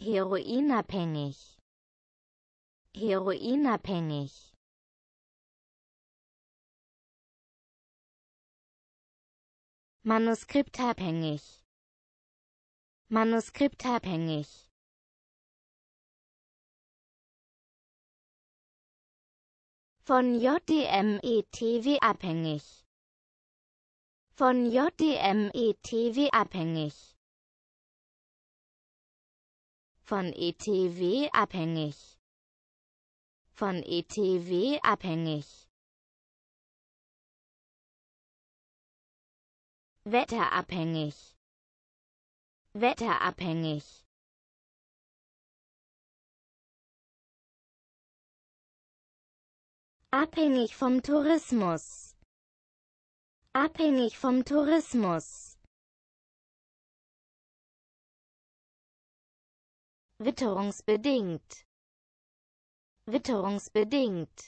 heroinabhängig heroinabhängig manuskriptabhängig manuskriptabhängig von JDMETW abhängig von JDMETW abhängig von ETW abhängig von ETW abhängig wetterabhängig wetterabhängig abhängig vom Tourismus abhängig vom Tourismus witterungsbedingt witterungsbedingt